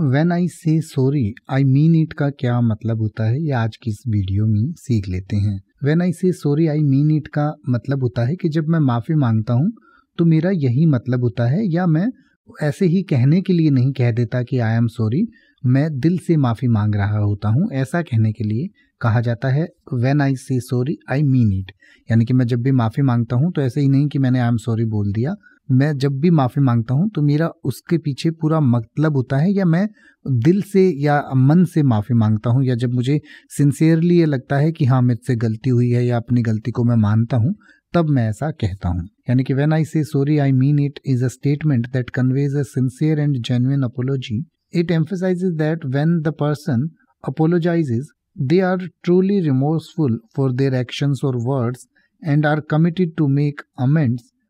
when I say sorry I mean it का क्या मतलब होता है ये आज की इस वीडियो में सीख लेते हैं when I say sorry I mean it का मतलब होता है कि जब मैं माफ़ी मांगता हूँ तो मेरा यही मतलब होता है या मैं ऐसे ही कहने के लिए नहीं कह देता कि आई एम सॉरी मैं दिल से माफ़ी मांग रहा होता हूँ ऐसा कहने के लिए कहा जाता है when I say sorry I mean it यानी कि मैं जब भी माफ़ी मांगता हूँ तो ऐसे ही नहीं कि मैंने आई एम सॉरी बोल दिया मैं जब भी माफ़ी मांगता हूँ तो मेरा उसके पीछे पूरा मतलब होता है या मैं दिल से या मन से माफ़ी मांगता हूँ या जब मुझे सिंसियरली ये लगता है कि हाँ मुझसे गलती हुई है या अपनी गलती को मैं मानता हूँ तब मैं ऐसा कहता हूँ यानी कि when I say sorry I mean it is a statement that conveys a sincere and genuine apology it emphasize that when the person apologizes they are truly remorseful for their actions or words and are committed to make अमेंट्स